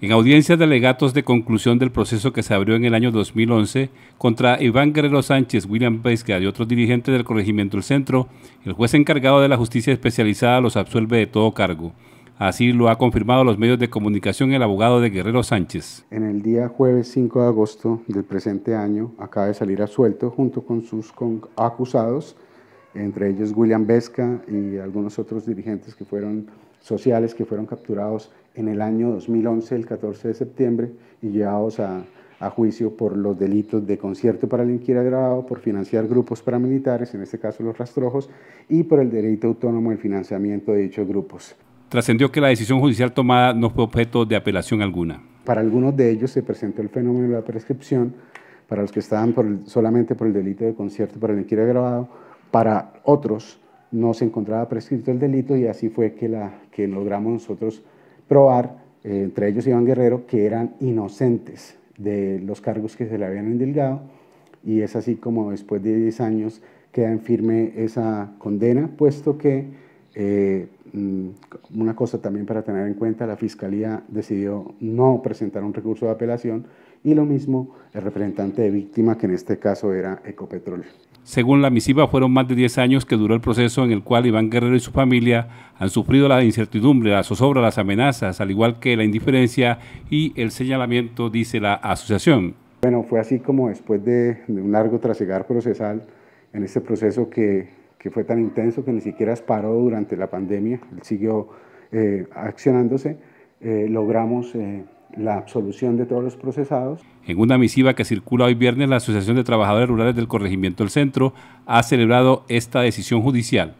En audiencia de alegatos de conclusión del proceso que se abrió en el año 2011 contra Iván Guerrero Sánchez, William Pesca y otros dirigentes del corregimiento del centro, el juez encargado de la justicia especializada los absuelve de todo cargo. Así lo ha confirmado los medios de comunicación el abogado de Guerrero Sánchez. En el día jueves 5 de agosto del presente año acaba de salir absuelto junto con sus acusados entre ellos William Vesca y algunos otros dirigentes que fueron sociales que fueron capturados en el año 2011, el 14 de septiembre, y llevados a, juicio por los delitos de concierto para el el agravado, por financiar grupos paramilitares, en este caso los rastrojos, y por el delito autónomo del financiamiento de dichos grupos. Trascendió que la decisión judicial tomada no fue objeto de apelación alguna. Para algunos de ellos se presentó el fenómeno de la prescripción, para los que estaban solamente por el delito de concierto para el delinquir agravado, para otros no se encontraba prescrito el delito y así fue que, logramos nosotros probar, eh, entre ellos Iván Guerrero, que eran inocentes de los cargos que se le habían endilgado y es así como después de 10 años queda en firme esa condena, puesto que eh, mm, una cosa también para tener en cuenta, la Fiscalía decidió no presentar un recurso de apelación y lo mismo el representante de víctima, que en este caso era Ecopetrol. Según la misiva, fueron más de 10 años que duró el proceso en el cual Iván Guerrero y su familia han sufrido la incertidumbre, la zozobra, las amenazas, al igual que la indiferencia y el señalamiento, dice la asociación. Bueno, fue así como después de, un largo trasegar procesal, en este proceso que, que, fue tan intenso que ni siquiera paró durante la pandemia, siguió eh, accionándose, eh, logramos... Eh, la absolución de todos los procesados. En una misiva que circula hoy viernes, la Asociación de Trabajadores Rurales del Corregimiento del Centro ha celebrado esta decisión judicial.